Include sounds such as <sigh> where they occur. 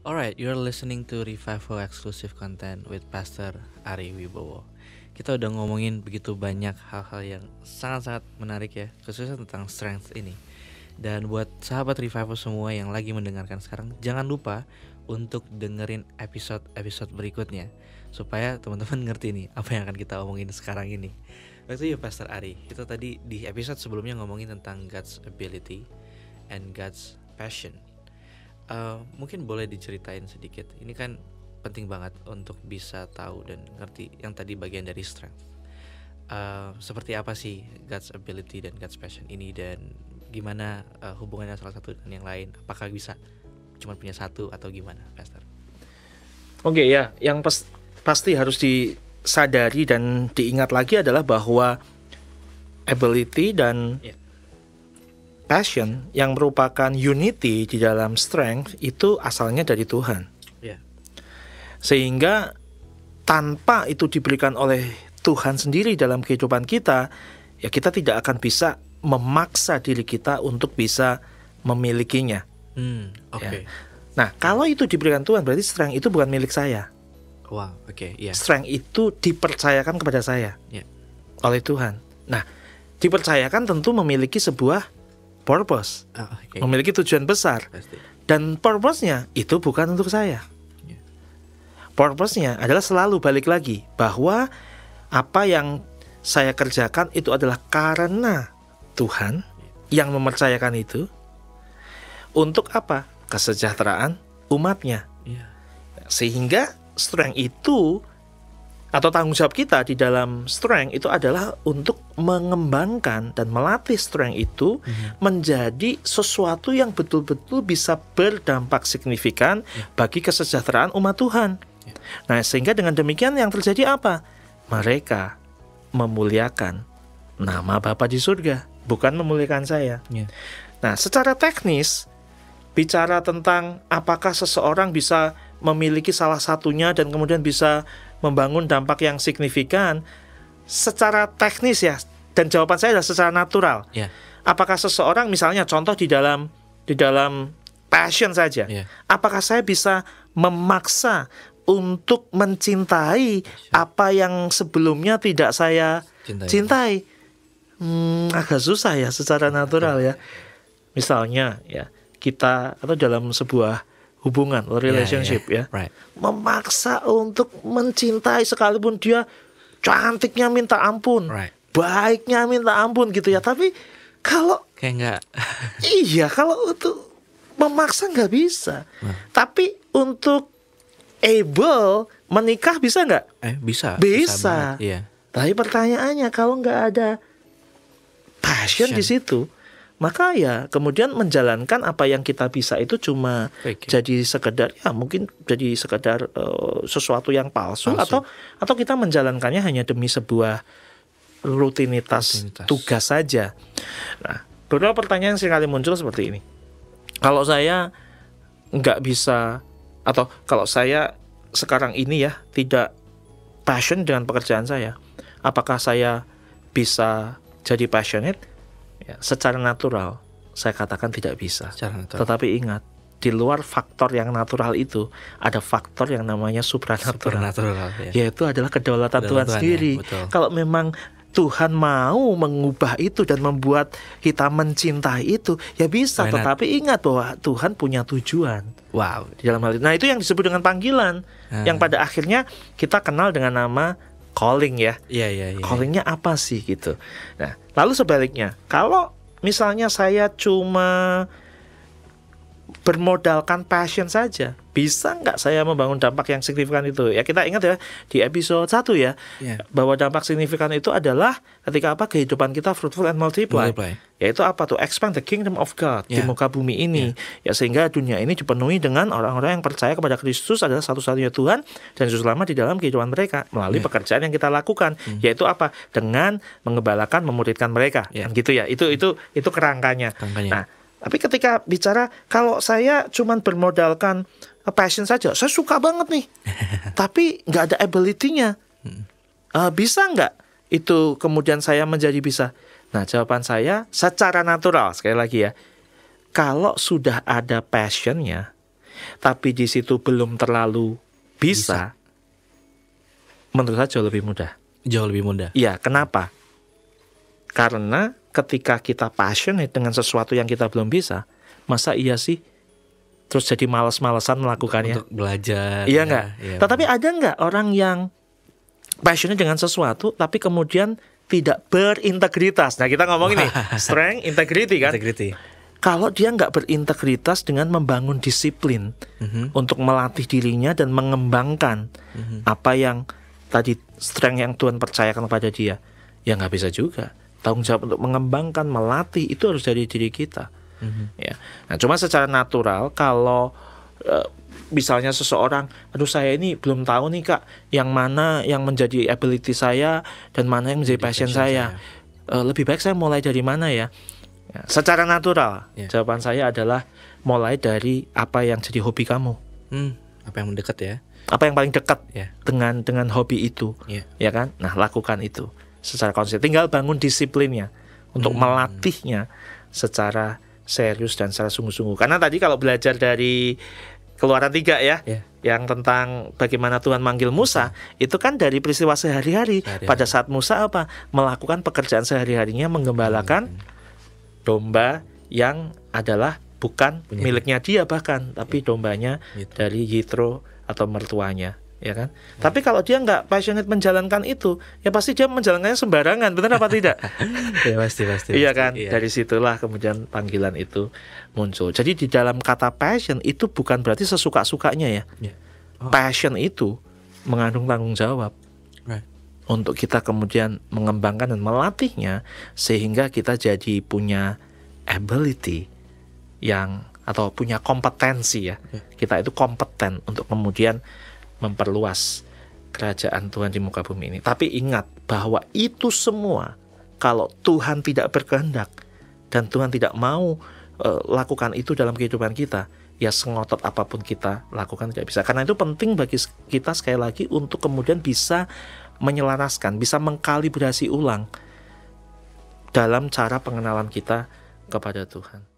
Alright, you are listening to Revival Exclusive Content with Pastor Ari Wibowo. Kita udah ngomongin begitu banyak hal-hal yang sangat-sangat menarik ya, khususnya tentang strength ini. Dan buat sahabat Revival semua yang lagi mendengarkan sekarang, jangan lupa untuk dengerin episode-episode berikutnya supaya teman-teman ngerti nih apa yang akan kita omongin sekarang ini. to you, Pastor Ari, kita tadi di episode sebelumnya ngomongin tentang God's ability and God's passion Eh, mungkin boleh diceritain sedikit. Ini kan penting banget untuk bisa tahu dan ngerti yang tadi bagian dari strength. Uh, seperti apa sih God's ability dan God's passion ini dan gimana uh, hubungannya salah satu dengan yang lain? Apakah bisa cuma punya satu atau gimana, Pastor? Oke okay, ya, yang pas pasti harus disadari dan diingat lagi adalah bahwa ability dan ya passion yang merupakan unity di dalam strength itu asalnya dari Tuhan. Ya. Sehingga tanpa itu diberikan oleh Tuhan sendiri dalam kehidupan kita, ya kita tidak akan bisa memaksa diri kita untuk bisa memilikinya. Hmm, Oke. Okay. Ya. Nah, kalau itu diberikan Tuhan, berarti strength itu bukan milik saya. Wow, oke, okay, ya. yeah. Strength itu dipercayakan kepada saya yeah. oleh Tuhan. Nah, dipercayakan tentu memiliki sebuah purpose, oh, ah, okay. memiliki tujuan besar. Dan purpose-nya itu bukan untuk saya. porposnya Purpose-nya adalah selalu balik lagi bahwa apa yang saya kerjakan itu adalah karena Tuhan yang mempercayakan itu untuk apa? Kesejahteraan umatnya. Ya. Sehingga strength itu atau tanggung jawab kita di dalam strength itu adalah untuk mengembangkan dan melatih strength itu hmm. menjadi sesuatu yang betul-betul bisa berdampak signifikan hmm. bagi kesejahteraan umat Tuhan. Hmm. Nah, sehingga dengan demikian yang terjadi apa? Mereka memuliakan nama Bapa di surga, bukan memuliakan saya. Yeah. Nah, secara teknis bicara tentang apakah seseorang bisa memiliki salah satunya dan kemudian bisa membangun dampak yang signifikan secara teknis ya dan jawaban saya adalah secara natural. Yeah. Apakah seseorang misalnya contoh di dalam di dalam passion saja, yeah. apakah saya bisa memaksa untuk mencintai passion. apa yang sebelumnya tidak saya cintai? cintai? Hmm, agak susah ya secara natural ya. Misalnya ya kita atau dalam sebuah hubungan relationship yeah, yeah, ya right. memaksa untuk mencintai sekalipun dia cantiknya minta ampun right. baiknya minta ampun gitu ya tapi kalau kayak enggak <laughs> iya kalau untuk memaksa nggak bisa hmm. tapi untuk able menikah bisa nggak eh bisa bisa, bisa iya. tapi pertanyaannya kalau nggak ada passion, passion. di situ maka ya kemudian menjalankan apa yang kita bisa itu cuma Oke. Ya. jadi sekedar ya mungkin jadi sekedar uh, sesuatu yang palsu, palsu atau atau kita menjalankannya hanya demi sebuah rutinitas, rutinitas. tugas saja. Nah, beberapa pertanyaan sekali muncul seperti ini. Kalau saya nggak bisa atau kalau saya sekarang ini ya tidak passion dengan pekerjaan saya, apakah saya bisa jadi passionate? Ya, secara natural saya katakan tidak bisa. Tetapi ingat, di luar faktor yang natural itu ada faktor yang namanya supranatural, supranatural ya. yaitu adalah kedaulatan, kedaulatan Tuhan ya, sendiri. Ya, Kalau memang Tuhan mau mengubah itu dan membuat kita mencintai itu, ya bisa. Why Tetapi ingat bahwa Tuhan punya tujuan. Wow. Di dalam hal itu. Nah itu yang disebut dengan panggilan, hmm. yang pada akhirnya kita kenal dengan nama calling ya. Iya iya. Ya. Callingnya apa sih gitu. Nah lalu sebaliknya kalau misalnya saya cuma bermodalkan passion saja bisa nggak saya membangun dampak yang signifikan itu ya kita ingat ya di episode satu ya yeah. bahwa dampak signifikan itu adalah ketika apa kehidupan kita fruitful and multiply, multiply. yaitu apa tuh expand the kingdom of God yeah. di iya. muka bumi ini yeah. ya sehingga dunia ini dipenuhi dengan orang-orang yang percaya kepada Kristus adalah satu-satunya Tuhan dan Yesus lama di dalam kehidupan mereka melalui yeah. pekerjaan yang kita lakukan mm. yaitu apa dengan mengembalakan memuridkan mereka yeah. gitu ya itu itu itu kerangkanya, kerangkanya. nah tapi ketika bicara kalau saya cuman bermodalkan eh, passion saja, saya suka banget nih, <laughs> tapi nggak ada ability-nya, uh, bisa nggak itu kemudian saya menjadi bisa? Nah jawaban saya secara natural sekali lagi ya, kalau sudah ada passionnya, tapi di situ belum terlalu bisa, bisa. menurut saya jauh lebih mudah. Jauh lebih mudah. Iya, kenapa? Karena ketika kita passionate dengan sesuatu yang kita belum bisa, masa iya sih terus jadi malas malesan melakukannya? Untuk belajar. Iya enggak? Ya, ya, Tetapi ada enggak orang yang passionate dengan sesuatu tapi kemudian tidak berintegritas? Nah kita ngomong ini <laughs> strength, integrity kan? Integrity. Kalau dia nggak berintegritas dengan membangun disiplin mm -hmm. untuk melatih dirinya dan mengembangkan mm -hmm. apa yang tadi strength yang Tuhan percayakan kepada dia, ya nggak bisa juga tanggung jawab untuk mengembangkan, melatih itu harus dari diri kita. Mm-hmm. Ya. Nah, cuma secara natural kalau e, misalnya seseorang, aduh saya ini belum tahu nih kak, yang mana yang menjadi ability saya dan mana yang menjadi passion, passion saya. saya. E, lebih baik saya mulai dari mana ya? ya secara natural yeah. jawaban saya adalah mulai dari apa yang jadi hobi kamu. Hmm, apa yang mendekat ya? Apa yang paling dekat yeah. dengan dengan hobi itu, yeah. ya kan? Nah lakukan itu secara konsisten. Tinggal bangun disiplinnya untuk hmm. melatihnya secara serius dan secara sungguh-sungguh. Karena tadi kalau belajar dari keluaran tiga ya, yeah. yang tentang bagaimana Tuhan manggil Musa, itu kan dari peristiwa sehari-hari. Sehari Pada saat Musa apa? Melakukan pekerjaan sehari-harinya menggembalakan hmm. domba yang adalah bukan Punya. miliknya dia bahkan, tapi yeah. dombanya gitu. dari Yitro atau mertuanya ya kan? Hmm. Tapi kalau dia nggak passionate menjalankan itu, ya pasti dia menjalankannya sembarangan, benar apa tidak? <laughs> ya pasti pasti. Iya kan? Iya. Dari situlah kemudian panggilan itu muncul. Jadi di dalam kata passion itu bukan berarti sesuka-sukanya ya. Yeah. Oh. Passion itu mengandung tanggung jawab. Right. Untuk kita kemudian mengembangkan dan melatihnya sehingga kita jadi punya ability yang atau punya kompetensi ya. ya. Kita itu kompeten untuk kemudian memperluas kerajaan Tuhan di muka bumi ini. Tapi ingat bahwa itu semua kalau Tuhan tidak berkehendak dan Tuhan tidak mau e, lakukan itu dalam kehidupan kita, ya sengotot apapun kita lakukan tidak bisa. Karena itu penting bagi kita sekali lagi untuk kemudian bisa menyelaraskan, bisa mengkalibrasi ulang dalam cara pengenalan kita kepada Tuhan.